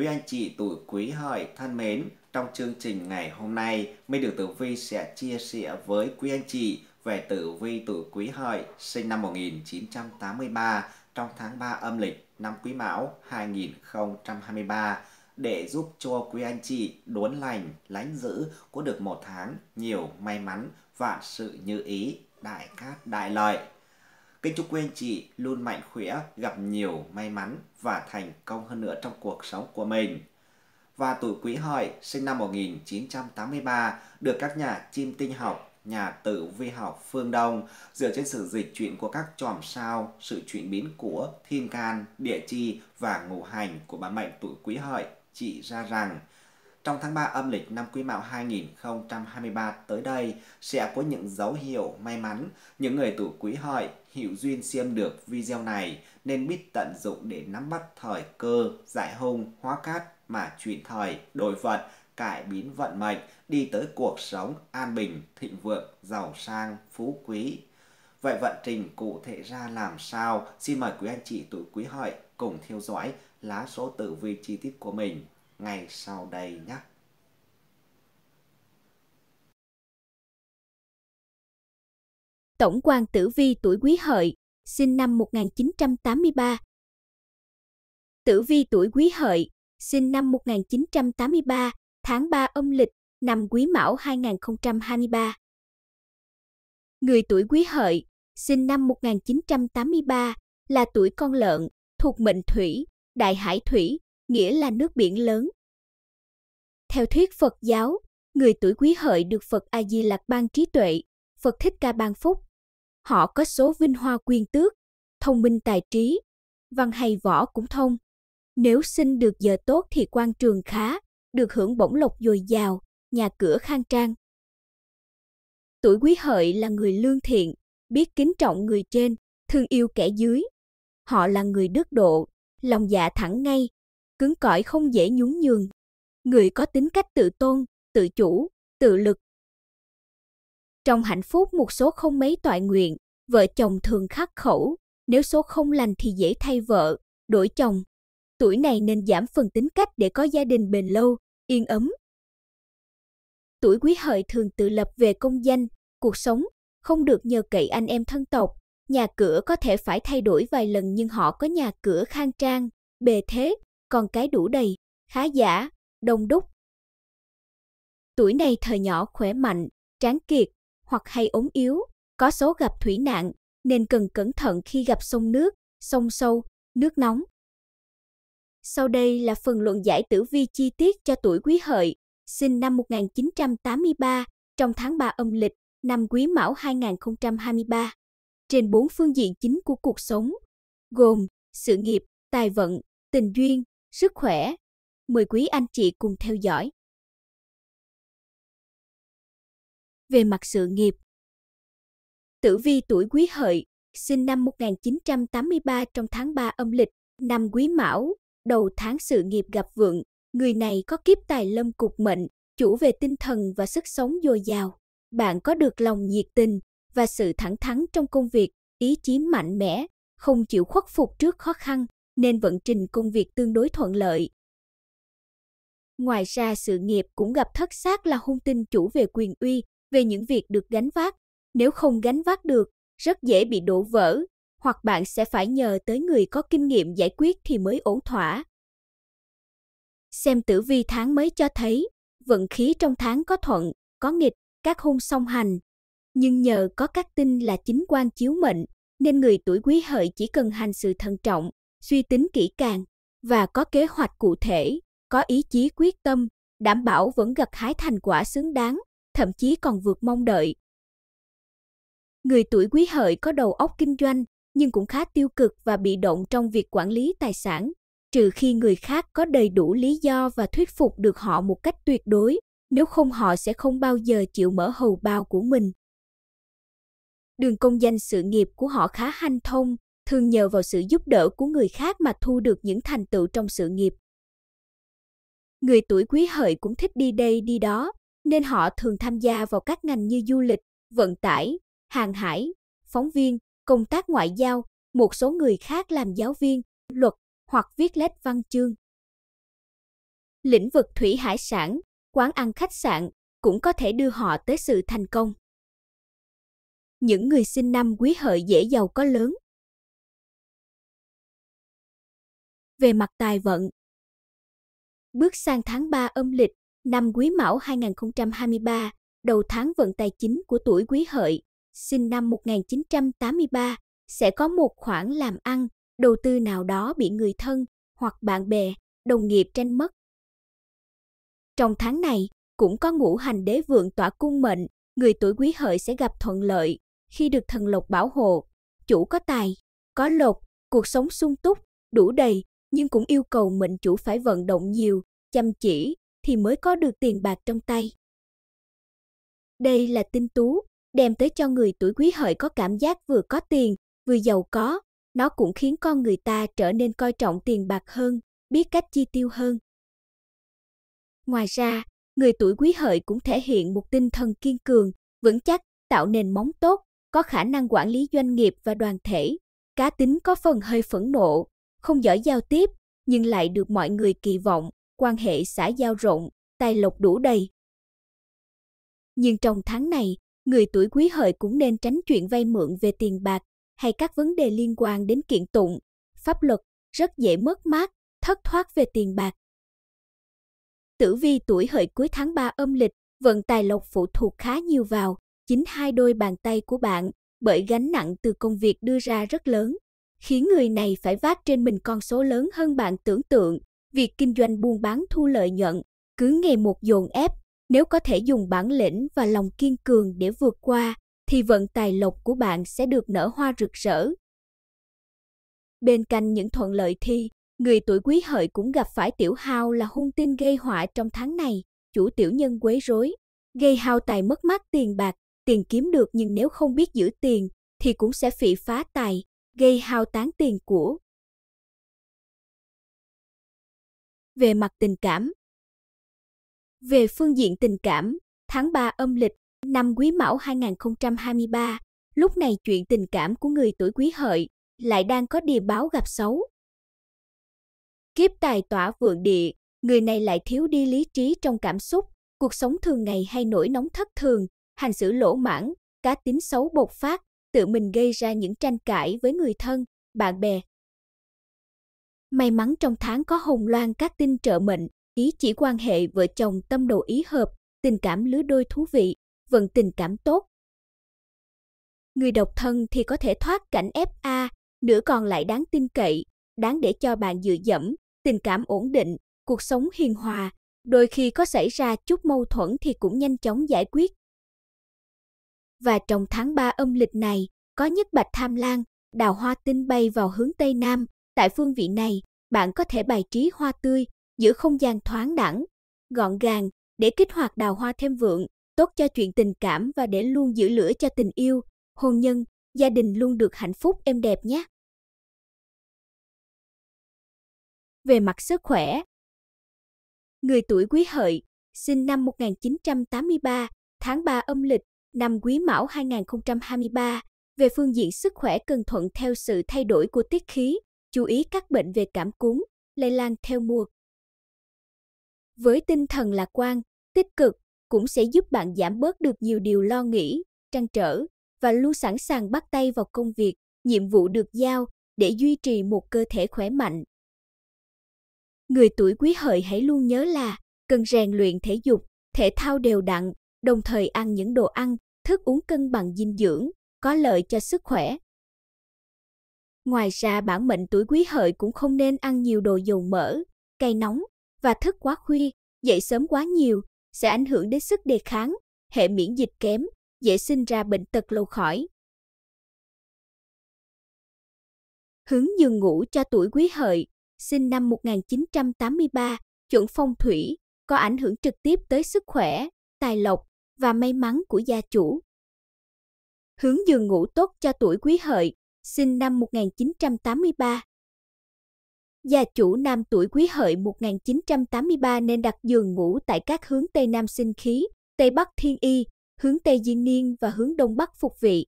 Quý anh chị tuổi quý hợi thân mến, trong chương trình ngày hôm nay, Minh Đường Tử Vi sẽ chia sẻ với quý anh chị về tử vi tuổi quý hợi sinh năm 1983 trong tháng 3 âm lịch năm quý mão 2023 để giúp cho quý anh chị đốn lành, lánh giữ có được một tháng nhiều may mắn, và sự như ý, đại cát đại lợi. Kính chúc quý anh chị luôn mạnh khỏe, gặp nhiều may mắn và thành công hơn nữa trong cuộc sống của mình. Và tuổi Quý Hợi sinh năm 1983 được các nhà chim tinh học, nhà tử vi học phương Đông dựa trên sự dịch chuyển của các chòm sao, sự chuyển biến của thiên can, địa chi và ngũ hành của bản mệnh tuổi Quý Hợi chỉ ra rằng trong tháng 3 âm lịch năm Quý Mão 2023 tới đây sẽ có những dấu hiệu may mắn. Những người tuổi Quý Hợi hữu duyên xem được video này nên biết tận dụng để nắm bắt thời cơ, giải hung, hóa cát mà chuyển thời, đổi vận, cải biến vận mệnh, đi tới cuộc sống an bình, thịnh vượng, giàu sang, phú quý. Vậy vận trình cụ thể ra làm sao? Xin mời quý anh chị tuổi Quý Hợi cùng theo dõi lá số tử vi chi tiết của mình ngay sau đây nhé. Tổng quan Tử Vi tuổi Quý Hợi, sinh năm 1983. Tử Vi tuổi Quý Hợi, sinh năm 1983, tháng 3 âm lịch, năm Quý Mão 2023. Người tuổi Quý Hợi, sinh năm 1983, là tuổi con lợn, thuộc mệnh Thủy, Đại Hải Thủy, nghĩa là nước biển lớn. Theo thuyết Phật giáo, người tuổi quý hợi được Phật A Di Lặc ban trí tuệ, Phật Thích Ca ban phúc. Họ có số vinh hoa quyền tước, thông minh tài trí, văn hay võ cũng thông. Nếu sinh được giờ tốt thì quan trường khá, được hưởng bổng lộc dồi dào, nhà cửa khang trang. Tuổi quý hợi là người lương thiện, biết kính trọng người trên, thương yêu kẻ dưới. Họ là người đức độ, lòng dạ thẳng ngay, cứng cỏi không dễ nhún nhường. Người có tính cách tự tôn, tự chủ, tự lực. Trong hạnh phúc một số không mấy toại nguyện, vợ chồng thường khắc khẩu, nếu số không lành thì dễ thay vợ, đổi chồng. Tuổi này nên giảm phần tính cách để có gia đình bền lâu, yên ấm. Tuổi quý hợi thường tự lập về công danh, cuộc sống, không được nhờ cậy anh em thân tộc. Nhà cửa có thể phải thay đổi vài lần nhưng họ có nhà cửa khang trang, bề thế, còn cái đủ đầy, khá giả, đông đúc. Tuổi này thời nhỏ khỏe mạnh, tráng kiệt, hoặc hay ốm yếu, có số gặp thủy nạn, nên cần cẩn thận khi gặp sông nước, sông sâu, nước nóng. Sau đây là phần luận giải tử vi chi tiết cho tuổi quý hợi, sinh năm 1983, trong tháng 3 âm lịch, năm quý mão 2023, trên bốn phương diện chính của cuộc sống, gồm sự nghiệp, tài vận, tình duyên, sức khỏe. Mời quý anh chị cùng theo dõi. Về mặt sự nghiệp Tử vi tuổi quý hợi, sinh năm 1983 trong tháng 3 âm lịch, năm quý mão, đầu tháng sự nghiệp gặp vượng. Người này có kiếp tài lâm cục mệnh, chủ về tinh thần và sức sống dồi dào. Bạn có được lòng nhiệt tình và sự thẳng thắn trong công việc, ý chí mạnh mẽ, không chịu khuất phục trước khó khăn, nên vận trình công việc tương đối thuận lợi. Ngoài ra sự nghiệp cũng gặp thất xác là hung tin chủ về quyền uy, về những việc được gánh vác. Nếu không gánh vác được, rất dễ bị đổ vỡ, hoặc bạn sẽ phải nhờ tới người có kinh nghiệm giải quyết thì mới ổn thỏa. Xem tử vi tháng mới cho thấy, vận khí trong tháng có thuận, có nghịch, các hung song hành. Nhưng nhờ có các tinh là chính quan chiếu mệnh, nên người tuổi quý hợi chỉ cần hành sự thận trọng, suy tính kỹ càng và có kế hoạch cụ thể, có ý chí quyết tâm, đảm bảo vẫn gặt hái thành quả xứng đáng, thậm chí còn vượt mong đợi. Người tuổi quý hợi có đầu óc kinh doanh nhưng cũng khá tiêu cực và bị động trong việc quản lý tài sản, trừ khi người khác có đầy đủ lý do và thuyết phục được họ một cách tuyệt đối, nếu không họ sẽ không bao giờ chịu mở hầu bao của mình. Đường công danh sự nghiệp của họ khá hanh thông, thường nhờ vào sự giúp đỡ của người khác mà thu được những thành tựu trong sự nghiệp. Người tuổi quý hợi cũng thích đi đây đi đó, nên họ thường tham gia vào các ngành như du lịch, vận tải, hàng hải, phóng viên, công tác ngoại giao, một số người khác làm giáo viên, luật hoặc viết lách văn chương. Lĩnh vực thủy hải sản, quán ăn khách sạn cũng có thể đưa họ tới sự thành công. Những người sinh năm quý hợi dễ giàu có lớn về mặt tài vận. Bước sang tháng 3 âm lịch, năm Quý Mão 2023, đầu tháng vận tài chính của tuổi Quý Hợi, sinh năm 1983, sẽ có một khoản làm ăn, đầu tư nào đó bị người thân hoặc bạn bè, đồng nghiệp tranh mất. Trong tháng này, cũng có ngũ hành đế vượng tỏa cung mệnh, người tuổi Quý Hợi sẽ gặp thuận lợi khi được thần lộc bảo hộ, chủ có tài, có lộc, cuộc sống sung túc, đủ đầy, nhưng cũng yêu cầu mệnh chủ phải vận động nhiều, chăm chỉ thì mới có được tiền bạc trong tay. Đây là tinh tú, đem tới cho người tuổi quý hợi có cảm giác vừa có tiền, vừa giàu có, nó cũng khiến con người ta trở nên coi trọng tiền bạc hơn, biết cách chi tiêu hơn. Ngoài ra, người tuổi quý hợi cũng thể hiện một tinh thần kiên cường, vững chắc, tạo nền móng tốt, có khả năng quản lý doanh nghiệp và đoàn thể, cá tính có phần hơi phẫn nộ, không giỏi giao tiếp nhưng lại được mọi người kỳ vọng, quan hệ xã giao rộng, tài lộc đủ đầy. Nhưng trong tháng này, người tuổi quý hợi cũng nên tránh chuyện vay mượn về tiền bạc hay các vấn đề liên quan đến kiện tụng, pháp luật rất dễ mất mát, thất thoát về tiền bạc. Tử vi tuổi hợi cuối tháng 3 âm lịch, vận tài lộc phụ thuộc khá nhiều vào chính hai đôi bàn tay của bạn, bởi gánh nặng từ công việc đưa ra rất lớn khiến người này phải vác trên mình con số lớn hơn bạn tưởng tượng. Việc kinh doanh buôn bán thu lợi nhuận cứ ngày một dồn ép, nếu có thể dùng bản lĩnh và lòng kiên cường để vượt qua thì vận tài lộc của bạn sẽ được nở hoa rực rỡ. Bên cạnh những thuận lợi thi, người tuổi quý hợi cũng gặp phải tiểu hao là hung tin gây họa trong tháng này, chủ tiểu nhân quấy rối, gây hao tài mất mát tiền bạc, tiền kiếm được nhưng nếu không biết giữ tiền thì cũng sẽ phị phá tài, gây hao tán tiền của. Về mặt tình cảm Về phương diện tình cảm, tháng 3 âm lịch, năm Quý Mão 2023, lúc này chuyện tình cảm của người tuổi Quý Hợi lại đang có địa báo gặp xấu. Kiếp tài tỏa vượng địa, người này lại thiếu đi lý trí trong cảm xúc, cuộc sống thường ngày hay nổi nóng thất thường, hành xử lỗ mãng, cá tính xấu bộc phát, tự mình gây ra những tranh cãi với người thân, bạn bè. May mắn trong tháng có hồng loan các tin trợ mệnh, ý chỉ quan hệ vợ chồng tâm đồ ý hợp, tình cảm lứa đôi thú vị, vận tình cảm tốt. Người độc thân thì có thể thoát cảnh FA, nửa còn lại đáng tin cậy, đáng để cho bạn dựa dẫm, tình cảm ổn định, cuộc sống hiền hòa, đôi khi có xảy ra chút mâu thuẫn thì cũng nhanh chóng giải quyết và trong tháng 3 âm lịch này, có nhất bạch tham lan, đào hoa tinh bay vào hướng Tây Nam. Tại phương vị này, bạn có thể bài trí hoa tươi, giữ không gian thoáng đẳng, gọn gàng để kích hoạt đào hoa thêm vượng, tốt cho chuyện tình cảm và để luôn giữ lửa cho tình yêu, hôn nhân, gia đình luôn được hạnh phúc êm đẹp nhé. Về mặt sức khỏe Người tuổi quý hợi, sinh năm 1983, tháng 3 âm lịch, năm Quý Mão 2023, về phương diện sức khỏe cần thuận theo sự thay đổi của tiết khí, chú ý các bệnh về cảm cúm, lây lan theo mùa. Với tinh thần lạc quan, tích cực cũng sẽ giúp bạn giảm bớt được nhiều điều lo nghĩ, trăn trở và luôn sẵn sàng bắt tay vào công việc, nhiệm vụ được giao để duy trì một cơ thể khỏe mạnh. Người tuổi quý hợi hãy luôn nhớ là cần rèn luyện thể dục, thể thao đều đặn đồng thời ăn những đồ ăn, thức uống cân bằng dinh dưỡng, có lợi cho sức khỏe. Ngoài ra bản mệnh tuổi quý hợi cũng không nên ăn nhiều đồ dầu mỡ, cay nóng và thức quá khuya, dậy sớm quá nhiều sẽ ảnh hưởng đến sức đề kháng, hệ miễn dịch kém, dễ sinh ra bệnh tật lâu khỏi. Hướng giường ngủ cho tuổi quý hợi, sinh năm 1983, chuẩn phong thủy, có ảnh hưởng trực tiếp tới sức khỏe, tài lộc, và may mắn của gia chủ. Hướng giường ngủ tốt cho tuổi quý hợi, sinh năm 1983. Gia chủ nam tuổi quý hợi 1983 nên đặt giường ngủ tại các hướng Tây Nam sinh khí, Tây Bắc thiên y, hướng Tây diên niên và hướng Đông Bắc phục vị.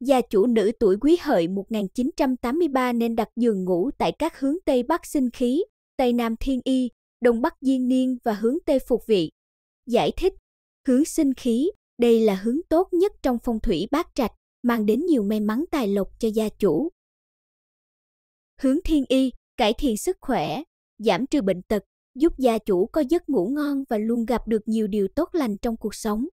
Gia chủ nữ tuổi quý hợi 1983 nên đặt giường ngủ tại các hướng Tây Bắc sinh khí, Tây Nam thiên y, Đông Bắc diên niên và hướng Tây phục vị giải thích, hướng sinh khí, đây là hướng tốt nhất trong phong thủy bát trạch, mang đến nhiều may mắn tài lộc cho gia chủ. Hướng thiên y, cải thiện sức khỏe, giảm trừ bệnh tật, giúp gia chủ có giấc ngủ ngon và luôn gặp được nhiều điều tốt lành trong cuộc sống.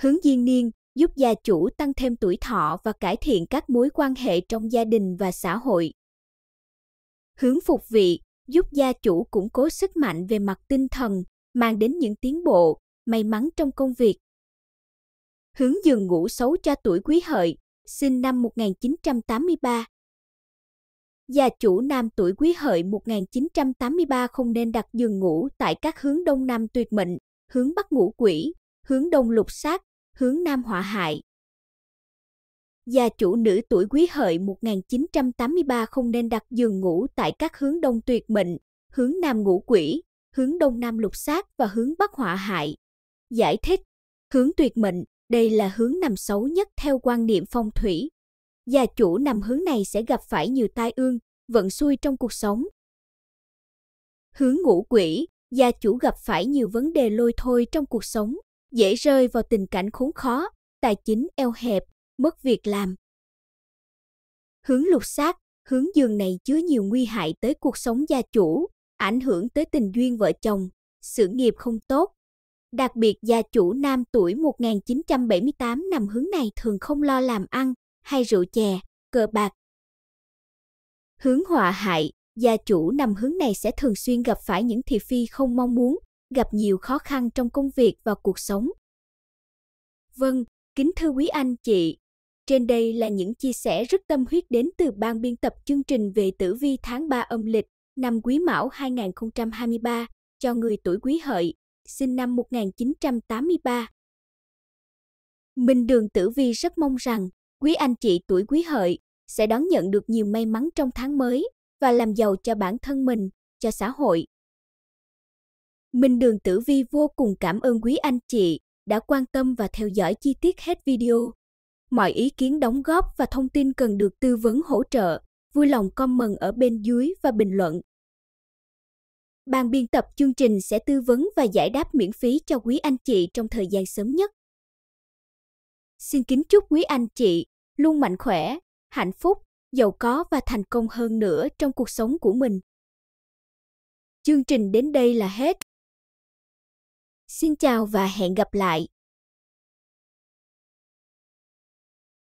Hướng diên niên, giúp gia chủ tăng thêm tuổi thọ và cải thiện các mối quan hệ trong gia đình và xã hội. Hướng phục vị, giúp gia chủ củng cố sức mạnh về mặt tinh thần, mang đến những tiến bộ, may mắn trong công việc. Hướng giường ngủ xấu cho tuổi quý hợi, sinh năm 1983. Gia chủ nam tuổi quý hợi 1983 không nên đặt giường ngủ tại các hướng đông nam tuyệt mệnh, hướng bắc ngũ quỷ, hướng đông lục sát, hướng nam họa hại. Gia chủ nữ tuổi quý hợi 1983 không nên đặt giường ngủ tại các hướng đông tuyệt mệnh, hướng nam ngũ quỷ, hướng đông nam lục sát và hướng bắc họa hại. Giải thích, hướng tuyệt mệnh, đây là hướng nằm xấu nhất theo quan niệm phong thủy. Gia chủ nằm hướng này sẽ gặp phải nhiều tai ương, vận xui trong cuộc sống. Hướng ngũ quỷ, gia chủ gặp phải nhiều vấn đề lôi thôi trong cuộc sống, dễ rơi vào tình cảnh khốn khó, tài chính eo hẹp, mất việc làm. Hướng lục sát, hướng giường này chứa nhiều nguy hại tới cuộc sống gia chủ, ảnh hưởng tới tình duyên vợ chồng, sự nghiệp không tốt. Đặc biệt gia chủ nam tuổi 1978 nằm hướng này thường không lo làm ăn hay rượu chè, cờ bạc. Hướng họa hại, gia chủ nằm hướng này sẽ thường xuyên gặp phải những thị phi không mong muốn, gặp nhiều khó khăn trong công việc và cuộc sống. Vâng, kính thưa quý anh chị, trên đây là những chia sẻ rất tâm huyết đến từ ban biên tập chương trình về tử vi tháng 3 âm lịch năm Quý Mão 2023 cho người tuổi Quý Hợi, sinh năm 1983. Minh Đường Tử Vi rất mong rằng quý anh chị tuổi Quý Hợi sẽ đón nhận được nhiều may mắn trong tháng mới và làm giàu cho bản thân mình, cho xã hội. Minh Đường Tử Vi vô cùng cảm ơn quý anh chị đã quan tâm và theo dõi chi tiết hết video. Mọi ý kiến đóng góp và thông tin cần được tư vấn hỗ trợ vui lòng comment ở bên dưới và bình luận. Ban biên tập chương trình sẽ tư vấn và giải đáp miễn phí cho quý anh chị trong thời gian sớm nhất. Xin kính chúc quý anh chị luôn mạnh khỏe, hạnh phúc, giàu có và thành công hơn nữa trong cuộc sống của mình. Chương trình đến đây là hết. Xin chào và hẹn gặp lại.